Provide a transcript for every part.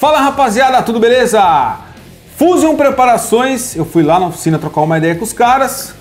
Fala rapaziada, tudo beleza? Fusion Preparações, eu fui lá na oficina trocar uma ideia com os caras,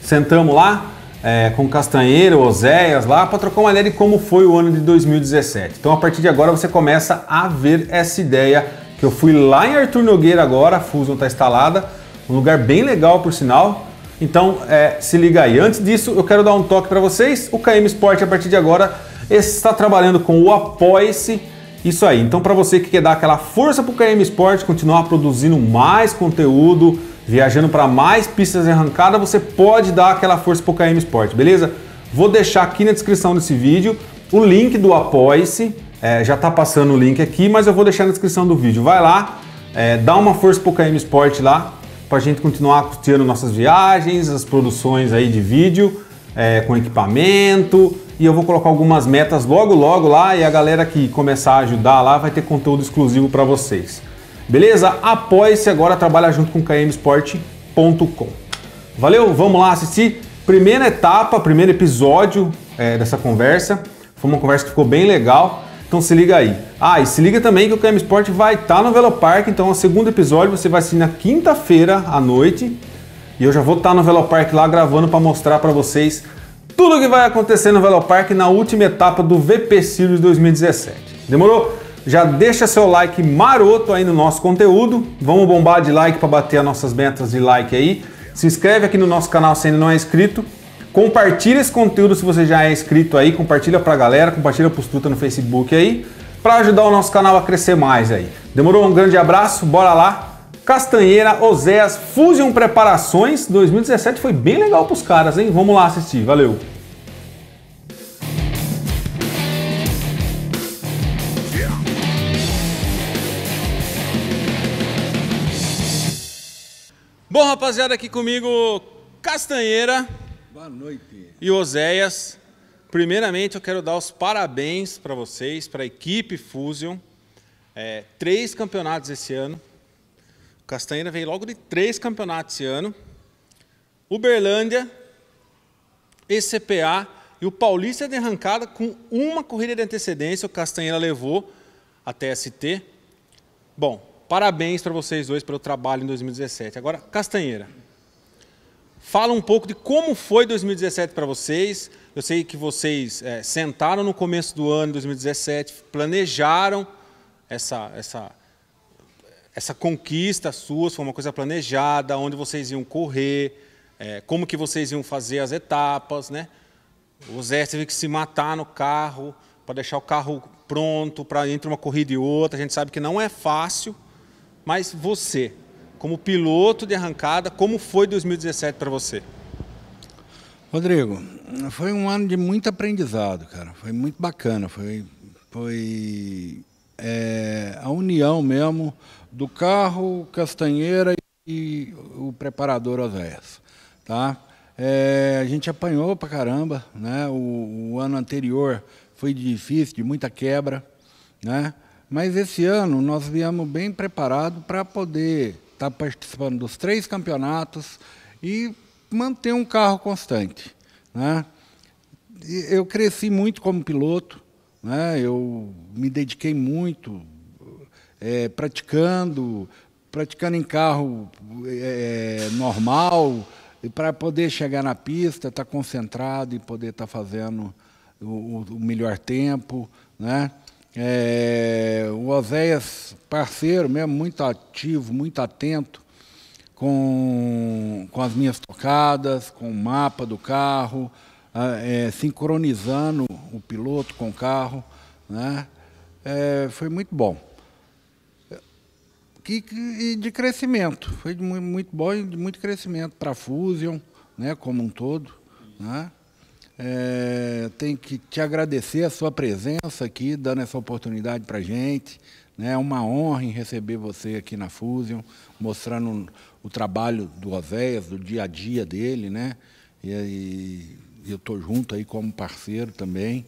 sentamos lá é, com Castanheiro, Oséias lá, para trocar uma ideia de como foi o ano de 2017. Então a partir de agora você começa a ver essa ideia que eu fui lá em Arthur Nogueira agora, a Fusion está instalada, um lugar bem legal por sinal. Então é, se liga aí. Antes disso, eu quero dar um toque para vocês. O KM Sport a partir de agora está trabalhando com o Apoice. se isso aí. Então, para você que quer dar aquela força para o KM Sport, continuar produzindo mais conteúdo, viajando para mais pistas de arrancada, você pode dar aquela força para o KM Sport, beleza? Vou deixar aqui na descrição desse vídeo o link do Apoice. se É, já está passando o link aqui, mas eu vou deixar na descrição do vídeo. Vai lá, é, dá uma força para o KM Sport lá, para a gente continuar curtindo nossas viagens, as produções aí de vídeo, é, com equipamento, e eu vou colocar algumas metas logo logo lá e a galera que começar a ajudar lá vai ter conteúdo exclusivo para vocês. Beleza? Apoie-se agora, trabalha junto com kmsport.com. Valeu? Vamos lá assistir. Primeira etapa, primeiro episódio é, dessa conversa. Foi uma conversa que ficou bem legal. Então se liga aí. Ah, e se liga também que o KM Sport vai estar tá no Velopark. Então, o segundo episódio você vai assistir na quinta-feira à noite. E eu já vou estar tá no Velopark lá gravando para mostrar para vocês tudo o que vai acontecer no Velopark na última etapa do VP Series 2017. Demorou? Já deixa seu like maroto aí no nosso conteúdo. Vamos bombar de like para bater as nossas metas de like aí. Se inscreve aqui no nosso canal se ainda não é inscrito. Compartilha esse conteúdo se você já é inscrito aí, compartilha a galera, compartilha os truta no Facebook aí, para ajudar o nosso canal a crescer mais aí. Demorou? Um grande abraço, bora lá, Castanheira, Ozeas, Fusion Preparações. 2017 foi bem legal pros caras, hein? Vamos lá assistir, valeu! Bom, rapaziada, aqui comigo Castanheira. Boa noite. E Oséias. Primeiramente, eu quero dar os parabéns para vocês, para a equipe Fusion. É, três campeonatos esse ano. Castanheira veio logo de três campeonatos esse ano. Uberlândia, ECPA e o Paulista de arrancada com uma corrida de antecedência. O Castanheira levou a TST. Bom, parabéns para vocês dois pelo trabalho em 2017. Agora, Castanheira, fala um pouco de como foi 2017 para vocês. Eu sei que vocês é, sentaram no começo do ano 2017, planejaram essa, essa essa conquista sua foi uma coisa planejada, onde vocês iam correr, é, como que vocês iam fazer as etapas, né? O Zé teve que se matar no carro para deixar o carro pronto para entre uma corrida e outra. A gente sabe que não é fácil, mas você, como piloto de arrancada, como foi 2017 para você? Rodrigo, foi um ano de muito aprendizado, cara. Foi muito bacana, foi, foi é, a união mesmo do carro, Castanheira e o preparador Oséias. Tá? É, a gente apanhou pra caramba, né? O, o, ano anterior foi difícil, de muita quebra, né? Mas esse ano nós viemos bem preparado para poder estar tá participando dos três campeonatos e manter um carro constante, né? Eu cresci muito como piloto, né? Eu me dediquei muito é, praticando, praticando em carro é, normal, para poder chegar na pista, estar tá concentrado e poder estar tá fazendo o, o, melhor tempo. Né? É, o Oséias, parceiro mesmo, muito ativo, muito atento com, com as minhas tocadas, com o mapa do carro, é, sincronizando o piloto com o carro. Né? É, foi muito bom que, e de crescimento. Foi muito bom e de muito crescimento para a Fusion, né, como um todo. Né? É, tem que te agradecer a sua presença aqui, dando essa oportunidade para a gente. Né? É uma honra em receber você aqui na Fusion, mostrando o trabalho do Oséias, do dia a dia dele, né? E, e eu estou junto aí como parceiro também.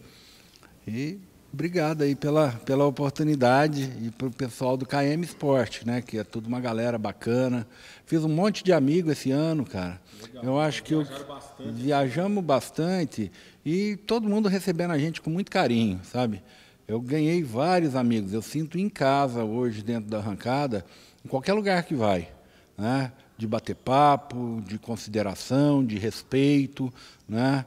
E Obrigado aí pela, pela oportunidade e para o pessoal do KM Esporte, né? Que é tudo uma galera bacana. Fiz um monte de amigo esse ano, cara. Legal. Eu acho que eu, bastante. Né? viajamos bastante e todo mundo recebendo a gente com muito carinho, sabe? Eu ganhei vários amigos. Eu sinto em casa hoje dentro da arrancada, em qualquer lugar que vai, né? De bater papo, de consideração, de respeito, né?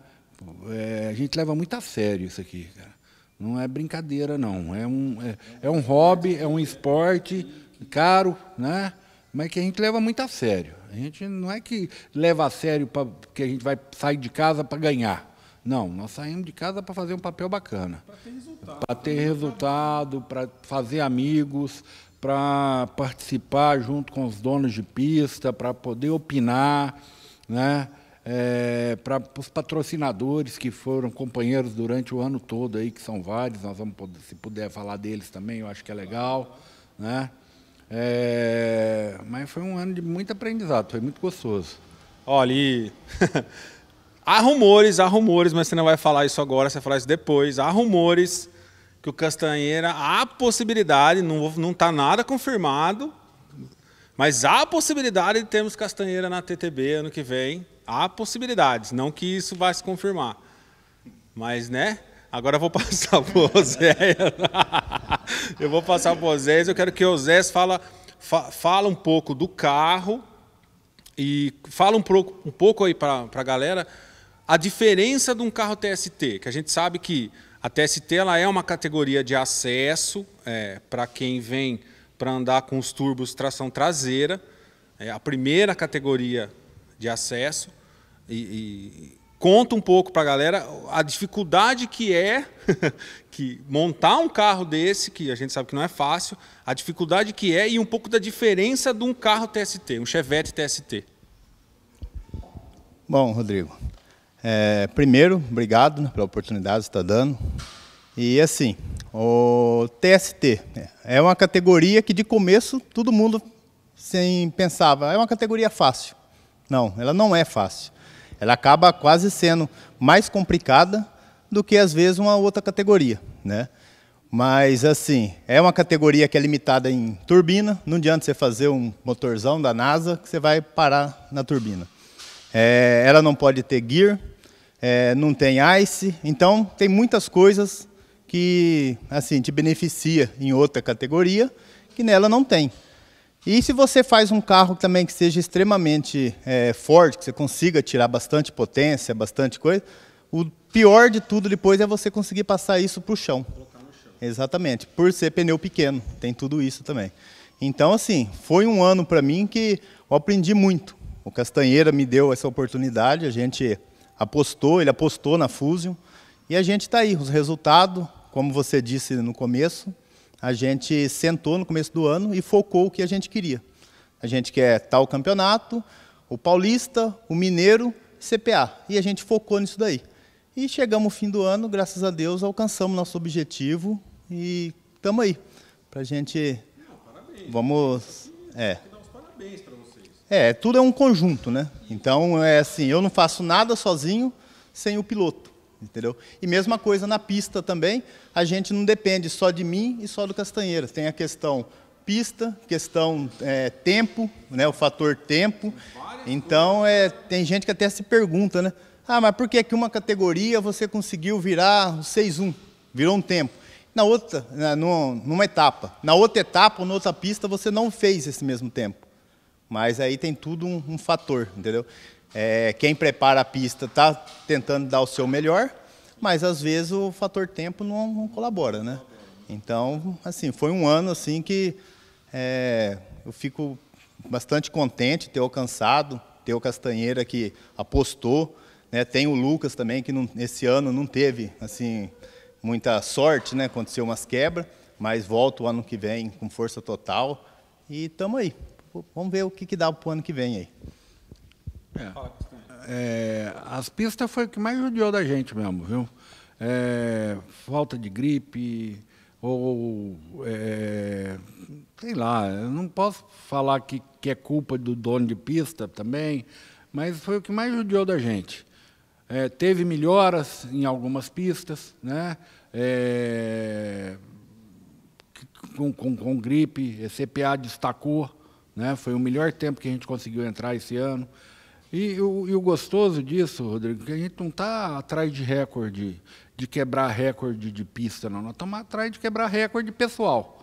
É, a gente leva muito a sério isso aqui, cara. Não é brincadeira, não. É um, é, é um hobby, é um esporte caro, né? mas que a gente leva muito a sério. A gente não é que leva a sério pra, que a gente vai sair de casa para ganhar. Não, nós saímos de casa para fazer um papel bacana. Para ter resultado. Para ter né? resultado, para fazer amigos, para participar junto com os donos de pista, para poder opinar, né? é, para os patrocinadores que foram companheiros durante o ano todo aí, que são vários, nós vamos poder, se puder falar deles também, eu acho que é legal, né? É, mas foi um ano de muito aprendizado, foi muito gostoso. Olha, e... há rumores, há rumores, mas você não vai falar isso agora, você vai falar isso depois. Há rumores que o Castanheira, há possibilidade, não está nada confirmado, mas há possibilidade de termos Castanheira na TTB ano que vem. Há possibilidades, não que isso vá se confirmar. Mas, né? Agora eu vou passar para o Oséias. eu vou passar para o Oséias. Eu quero que o Oséias fala, fa, fala um pouco do carro e fala um pouco, um pouco aí para a galera a diferença de um carro TST, que a gente sabe que a TST ela é uma categoria de acesso é, para quem vem para andar com os turbos tração traseira, é a primeira categoria de acesso e, e conta um pouco para a galera a dificuldade que é que montar um carro desse, que a gente sabe que não é fácil, a dificuldade que é e um pouco da diferença de um carro TST, um Chevette TST. Bom, Rodrigo, é, primeiro, obrigado né, pela oportunidade que está dando. E assim, o TST é uma categoria que de começo todo mundo sem pensava, é uma categoria fácil. Não, ela não é fácil ela acaba quase sendo mais complicada do que às vezes uma outra categoria, né? Mas assim, é uma categoria que é limitada em turbina, não adianta você fazer um motorzão da NASA que você vai parar na turbina. É, ela não pode ter gear, é, não tem ICE, então tem muitas coisas que assim te beneficia em outra categoria que nela não tem. E se você faz um carro também que seja extremamente é, forte, que você consiga tirar bastante potência, bastante coisa, o pior de tudo depois é você conseguir passar isso para o chão. Exatamente, por ser pneu pequeno, tem tudo isso também. Então, assim, foi um ano para mim que eu aprendi muito. O Castanheira me deu essa oportunidade, a gente apostou, ele apostou na Fusion, e a gente está aí, os resultados, como você disse no começo, a gente sentou no começo do ano e focou o que a gente queria. A gente quer tal campeonato, o paulista, o mineiro, CPA. E a gente focou nisso daí. E chegamos ao fim do ano, graças a Deus, alcançamos nosso objetivo e estamos aí. Para a gente. Não, parabéns. Vamos. É. Parabéns para vocês. É, tudo é um conjunto, né? Então, é assim: eu não faço nada sozinho sem o piloto entendeu? E mesma coisa na pista também, a gente não depende só de mim e só do Castanheira. Tem a questão pista, questão é, tempo, né, o fator tempo. Então, é, tem gente que até se pergunta, né? Ah, mas por que, que uma categoria você conseguiu virar o 6-1? Virou um tempo. Na outra, na, numa etapa. Na outra etapa, na outra pista, você não fez esse mesmo tempo. Mas aí tem tudo um, um fator, entendeu? É, quem prepara a pista está tentando dar o seu melhor, mas às vezes o fator tempo não, não colabora, né? Então, assim, foi um ano assim que é, eu fico bastante contente de ter alcançado, ter o Castanheira que apostou, né? Tem o Lucas também que não, esse ano não teve assim muita sorte, né? Aconteceu umas quebras, mas volto o ano que vem com força total e estamos aí. Vamos ver o que, que dá para o ano que vem aí. É. as pistas foi o que mais judiou da gente mesmo, viu? É, falta de gripe, ou é, sei lá, eu não posso falar que, que é culpa do dono de pista também, mas foi o que mais judiou da gente. É, teve melhoras em algumas pistas, né? É, com, com, com, gripe, CPA destacou, né? foi o melhor tempo que a gente conseguiu entrar esse ano. E, o, e o, gostoso disso, Rodrigo, que a gente não está atrás de recorde, de quebrar recorde de pista, não. Nós estamos atrás de quebrar recorde pessoal.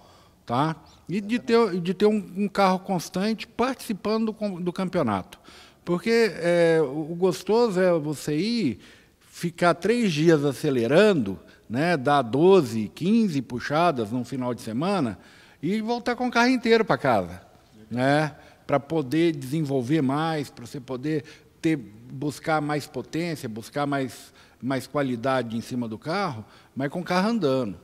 Tá? E de ter, de ter um, um carro constante participando do, do campeonato. Porque é, o gostoso é você ir, ficar três dias acelerando, né, dar 12, 15 puxadas num final de semana e voltar com o carro inteiro para casa. Né? para poder desenvolver mais, para você poder ter, buscar mais potência, buscar mais, mais qualidade em cima do carro, mas com o carro andando.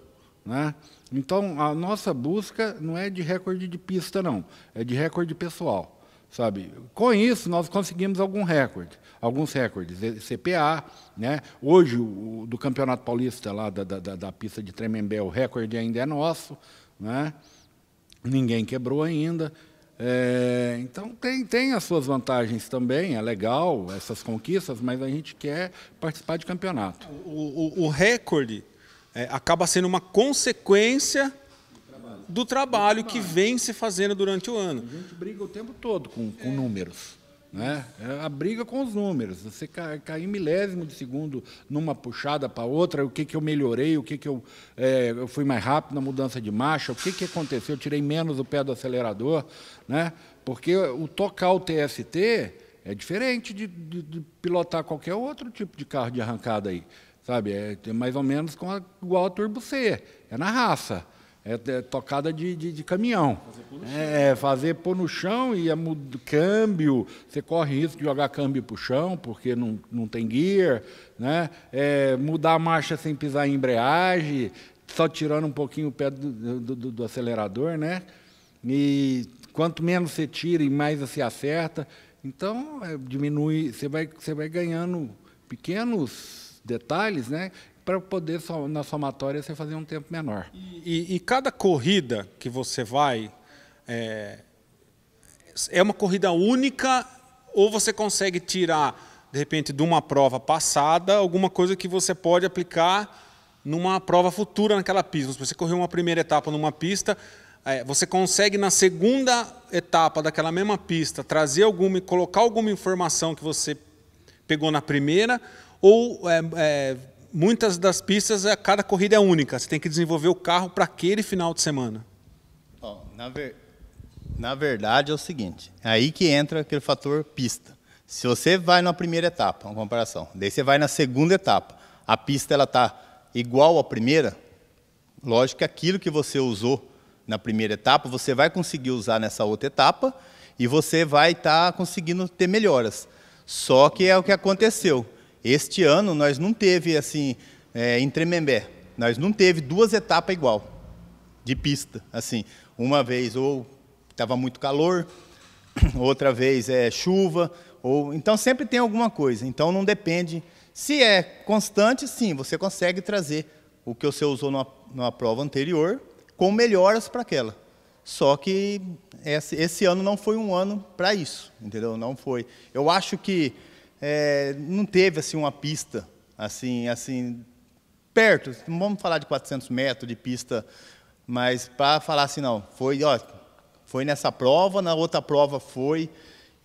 Né? Então, a nossa busca não é de recorde de pista, não. É de recorde pessoal. Sabe? Com isso, nós conseguimos algum recorde, alguns recordes. CPA, né? hoje, o, do Campeonato Paulista, lá da, da, da pista de Tremembé, o recorde ainda é nosso. Né? Ninguém quebrou ainda. É, então tem, tem as suas vantagens também, é legal essas conquistas, mas a gente quer participar de campeonato. O, o, o recorde é, acaba sendo uma consequência do trabalho, do trabalho, que vem se fazendo durante o ano. A gente briga o tempo todo com, com é. números. Né? É a briga com os números. Você cair cai milésimo de segundo numa puxada para outra, o que, que eu melhorei, o que, que eu, é, eu fui mais rápido na mudança de marcha, o que, que aconteceu, eu tirei menos o pé do acelerador. Né? Porque o tocar o TST é diferente de, de, de pilotar qualquer outro tipo de carro de arrancada aí. Sabe? É, é mais ou menos a, igual a Turbo C. É na raça. É, é, tocada de, de, de caminhão. Fazer pôr no chão. É, é, fazer pôr no chão e a, é câmbio, você corre risco de jogar câmbio para o chão, porque não, não tem gear, né? É, mudar a marcha sem pisar em embreagem, só tirando um pouquinho o pé do, do, do, do acelerador, né? E quanto menos você tira e mais você acerta, então é, diminui, você vai, você vai ganhando pequenos detalhes, né? para poder, na somatória, você fazer um tempo menor. E, e, cada corrida que você vai é, é, uma corrida única ou você consegue tirar, de repente, de uma prova passada, alguma coisa que você pode aplicar numa prova futura naquela pista? Se você correu uma primeira etapa numa pista, é, você consegue, na segunda etapa daquela mesma pista, trazer alguma, colocar alguma informação que você pegou na primeira ou é, é muitas das pistas, a é, cada corrida é única. Você tem que desenvolver o carro para aquele final de semana. na, ver... na verdade é o seguinte, é aí que entra aquele fator pista. Se você vai na primeira etapa, uma comparação, daí você vai na segunda etapa, a pista ela está igual à primeira, lógico que aquilo que você usou na primeira etapa, você vai conseguir usar nessa outra etapa e você vai estar tá conseguindo ter melhoras. Só que é o que aconteceu. Este ano nós não teve assim, é, em Tremembé, nós não teve duas etapas igual de pista, assim, uma vez ou estava muito calor, outra vez é chuva, ou então sempre tem alguma coisa. Então não depende. Se é constante, sim, você consegue trazer o que você usou numa, numa prova anterior com melhoras para aquela. Só que esse, esse ano não foi um ano para isso, entendeu? Não foi. Eu acho que é, não teve assim uma pista assim, assim perto. Não vamos falar de 400 metros de pista, mas para falar assim não, foi, ó, foi nessa prova, na outra prova foi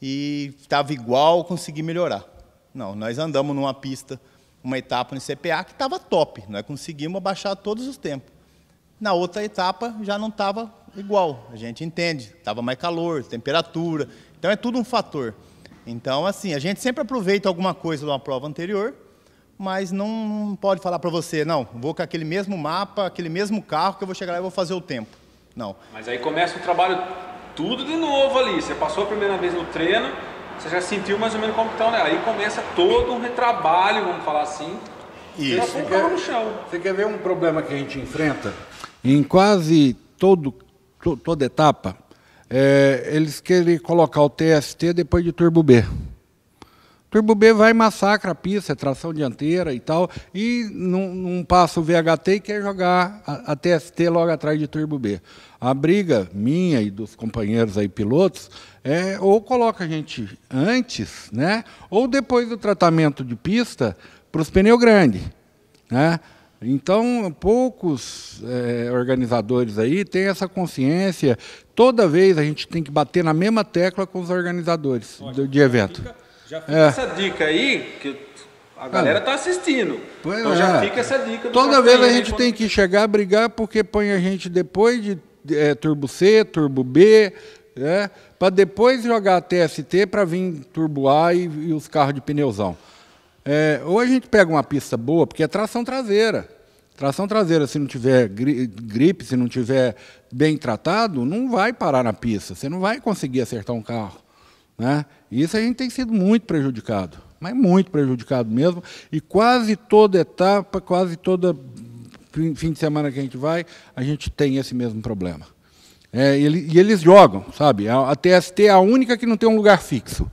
e estava igual, consegui melhorar. Não, nós andamos numa pista, uma etapa no CPA que estava top, nós conseguimos abaixar todos os tempos. Na outra etapa já não estava igual, a gente entende, estava mais calor, temperatura, então é tudo um fator. Então, assim, a gente sempre aproveita alguma coisa de uma prova anterior, mas não pode falar para você, não, vou com aquele mesmo mapa, aquele mesmo carro que eu vou chegar lá e vou fazer o tempo. Não. Mas aí começa o trabalho tudo de novo ali. Você passou a primeira vez no treino, você já sentiu mais ou menos como que tá, né? Aí começa todo um retrabalho, vamos falar assim. Isso. Você quer, no chão. você quer ver um problema que a gente enfrenta? Em quase todo, to, toda etapa, é, eles querem colocar o TST depois de Turbo B. Turbo B vai massacrar a pista, é tração dianteira e tal, e não, não passa o VHT e quer jogar a, a, TST logo atrás de Turbo B. A briga minha e dos companheiros aí pilotos é ou coloca a gente antes, né, ou depois do tratamento de pista para os pneus grandes, né? Então, poucos é, organizadores aí têm essa consciência. Toda vez a gente tem que bater na mesma tecla com os organizadores Olha, de, de já evento. Fica, já fica, é. essa dica aí, que a galera está assistindo. Pois então é. já fica essa dica. Toda vez a gente quando... tem que chegar, brigar, porque põe a gente depois de é, turbo C, turbo B, é, né? para depois jogar a TST para vir turbo A e, e os carros de pneuzão. É, ou a gente pega uma pista boa, porque é tração traseira. Tração traseira, se não tiver gripe, se não tiver bem tratado, não vai parar na pista. Você não vai conseguir acertar um carro. Né? isso a gente tem sido muito prejudicado, mas muito prejudicado mesmo. E quase toda etapa, quase todo fim de semana que a gente vai, a gente tem esse mesmo problema. É, e, eles jogam, sabe? A, a TST é a única que não tem um lugar fixo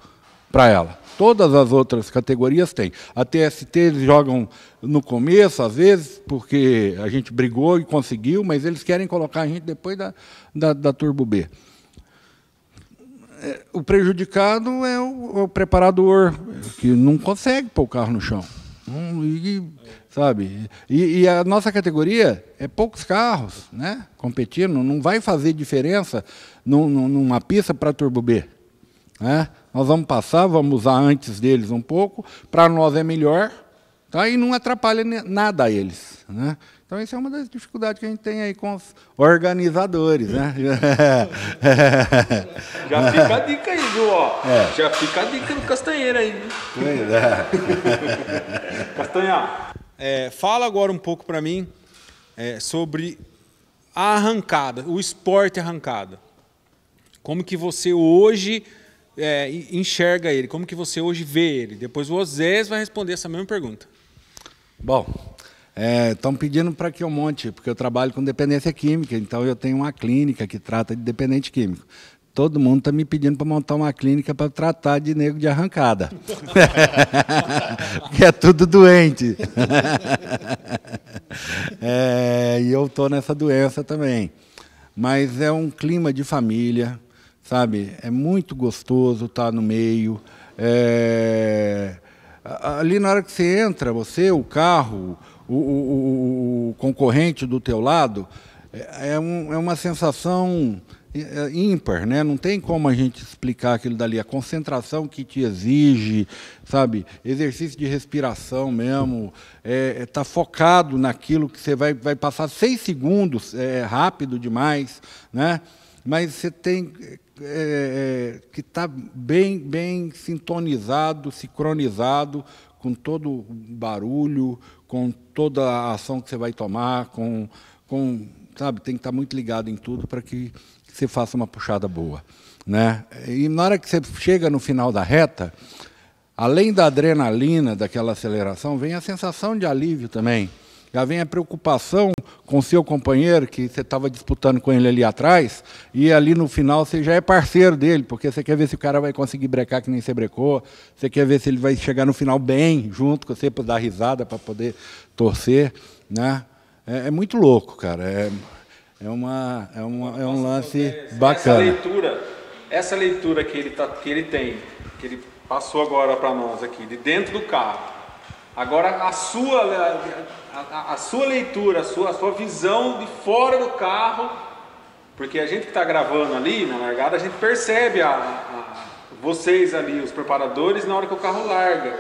para ela. Todas as outras categorias têm. A TST eles jogam no começo, às vezes, porque a gente brigou e conseguiu, mas eles querem colocar a gente depois da, da, da Turbo B. É, o prejudicado é o, é o, preparador, que não consegue pôr o carro no chão. E, sabe? E, e, a nossa categoria é poucos carros né? competindo, não vai fazer diferença num, numa pista para Turbo B. Né? Nós vamos passar, vamos usar antes deles um pouco, para nós é melhor, tá? e não atrapalha nada a eles. Né? Então, essa é uma das dificuldades que a gente tem aí com os organizadores. Né? Já fica a dica aí, viu? Ó. É. Já fica a dica do Castanheira aí. Pois é. Castanha, é, fala agora um pouco para mim é, sobre a arrancada, o esporte arrancada. Como que você hoje é, enxerga ele? Como que você hoje vê ele? Depois o Osés vai responder essa mesma pergunta. Bom, estão é, pedindo para que eu monte, porque eu trabalho com dependência química, então eu tenho uma clínica que trata de dependente químico. Todo mundo está me pedindo para montar uma clínica para tratar de negro de arrancada. Porque é tudo doente. é, e eu estou nessa doença também. Mas é um clima de família, sabe? É muito gostoso estar tá no meio. É... Ali na hora que você entra, você, o carro, o, o, o concorrente do teu lado, é, é um, é uma sensação é, é ímpar, né? Não tem como a gente explicar aquilo dali, a concentração que te exige, sabe? Exercício de respiração mesmo, é, tá focado naquilo que você vai, vai passar seis segundos, é rápido demais, né? Mas você tem é, é, que está bem, bem sintonizado, sincronizado com todo o barulho, com toda a ação que você vai tomar, com, com sabe, tem que estar tá muito ligado em tudo para que você faça uma puxada boa, né? E na hora que você chega no final da reta, além da adrenalina daquela aceleração, vem a sensação de alívio também. Já vem a preocupação com seu companheiro, que você estava disputando com ele ali atrás, e ali no final você já é parceiro dele, porque você quer ver se o cara vai conseguir brecar que nem você brecou, você quer ver se ele vai chegar no final bem, junto com você, para dar risada, para poder torcer. Né? É, é, muito louco, cara. É, é, uma, é, uma, é um lance bacana. Essa leitura, essa leitura que, ele tá, que ele tem, que ele passou agora para nós aqui, de dentro do carro, Agora a sua, a, a sua leitura, a sua, a sua visão de fora do carro, porque a gente que está gravando ali na largada, a gente percebe a, a, vocês ali, os preparadores, na hora que o carro larga.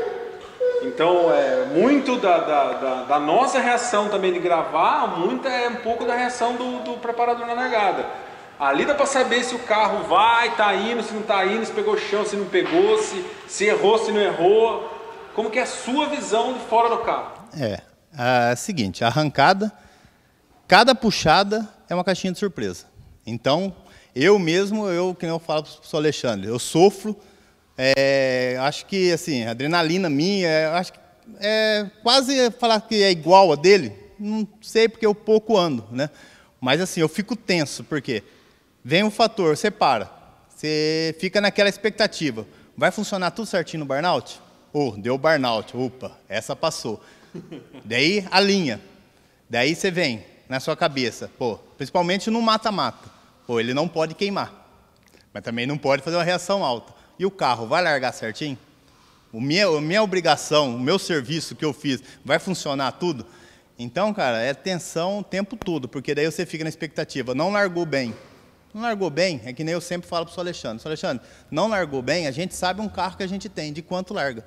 Então, é, muito da, da, da, da nossa reação também de gravar, muita é um pouco da reação do, do preparador na largada. Ali dá para saber se o carro vai, tá indo, se não tá indo, se pegou chão, se não pegou, se, se errou, se não errou. Como que é a sua visão de fora do carro? É, é seguinte, arrancada, cada puxada é uma caixinha de surpresa. Então, eu mesmo, eu que eu falo para o professor Alexandre, eu sofro, é, acho que assim, adrenalina minha, é, acho que é quase falar que é igual a dele, não sei porque eu pouco ando, né? Mas assim, eu fico tenso, porque vem um fator, você para, você fica naquela expectativa, vai funcionar tudo certinho no burnout? Oh, deu burnout. Opa, essa passou. Daí a linha. Daí você vem na sua cabeça. Pô, principalmente no mata-mata. Pô, ele não pode queimar. Mas também não pode fazer uma reação alta. E o carro vai largar certinho? O minha, a minha obrigação, o meu serviço que eu fiz, vai funcionar tudo? Então, cara, é tensão o tempo todo, porque daí você fica na expectativa. Não largou bem. Não largou bem, é que nem eu sempre falo para o Alexandre. Alexandre, não largou bem, a gente sabe um carro que a gente tem, de quanto larga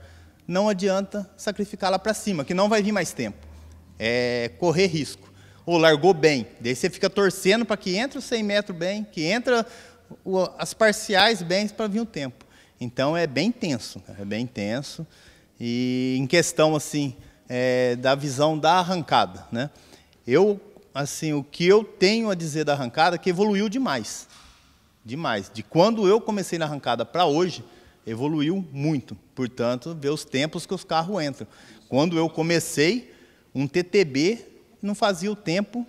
não adianta sacrificar lá para cima, que não vai vir mais tempo. É correr risco. Ou largou bem, daí você fica torcendo para que entre o 100 metros bem, que entra as parciais bem para vir o tempo. Então é bem tenso, é bem tenso. E em questão assim é, da visão da arrancada, né? Eu assim o que eu tenho a dizer da arrancada é que evoluiu demais, demais. De quando eu comecei na arrancada para hoje, evoluiu muito. Portanto, vê os tempos que os carros entram. Quando eu comecei, um TTB não fazia o tempo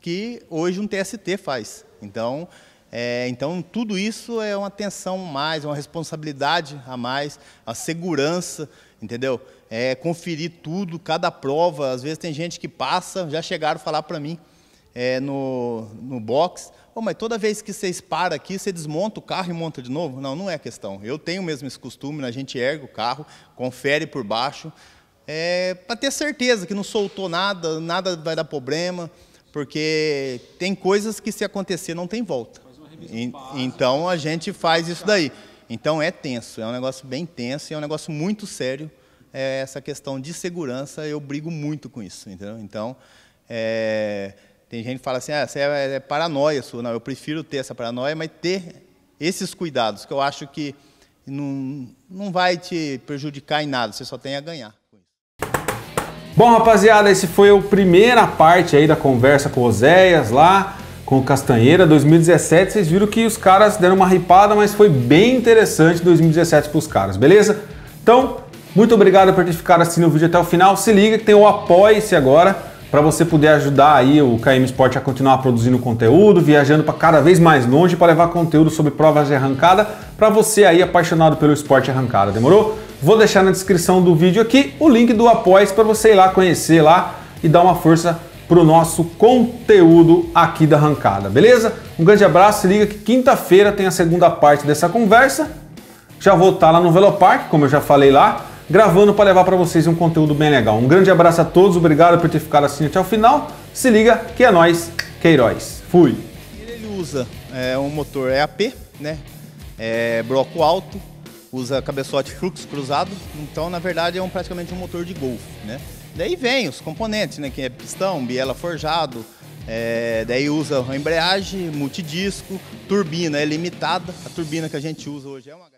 que hoje um TST faz. Então, é, então tudo isso é uma atenção a mais, uma responsabilidade a mais, a segurança, entendeu? É conferir tudo, cada prova. Às vezes tem gente que passa, já chegaram a falar para mim, é, no, no box. Oh, mas toda vez que vocês param aqui, você desmonta o carro e monta de novo? Não, não é questão. Eu tenho mesmo esse costume, né? a gente ergue o carro, confere por baixo, é, para ter certeza que não soltou nada, nada vai dar problema, porque tem coisas que se acontecer não tem volta. E, então a gente faz isso daí. Então é tenso, é um negócio bem tenso, é um negócio muito sério. É, essa questão de segurança, eu brigo muito com isso. Entendeu? Então, é, tem gente que fala assim, ah, é, é paranoia sua. Não, eu prefiro ter essa paranoia, mas ter esses cuidados, que eu acho que não, não vai te prejudicar em nada, você só tem a ganhar. Bom, rapaziada, esse foi a primeira parte aí da conversa com o Oséias lá, com o Castanheira. 2017, vocês viram que os caras deram uma ripada, mas foi bem interessante 2017 para os caras, beleza? Então, muito obrigado por ter ficado assistindo o vídeo até o final. Se liga que tem o Apoie-se agora para você poder ajudar aí o KM Sport a continuar produzindo conteúdo, viajando para cada vez mais longe para levar conteúdo sobre provas de arrancada para você aí apaixonado pelo esporte arrancada, demorou? Vou deixar na descrição do vídeo aqui o link do Apoia para você ir lá conhecer lá e dar uma força para o nosso conteúdo aqui da arrancada, beleza? Um grande abraço, se liga que quinta-feira tem a segunda parte dessa conversa. Já vou estar tá lá no Velopark, como eu já falei lá, gravando para levar para vocês um conteúdo bem legal. Um grande abraço a todos, obrigado por ter ficado assim até o final. Se liga que é nós, Queiroz. Fui. Ele usa é, um motor EAP, né? É, bloco alto, usa cabeçote fluxo cruzado, então na verdade é um, praticamente um motor de Golf, né? Daí vem os componentes, né? Que é pistão, biela forjado, é, daí usa embreagem, multidisco, turbina é limitada. A turbina que a gente usa hoje é uma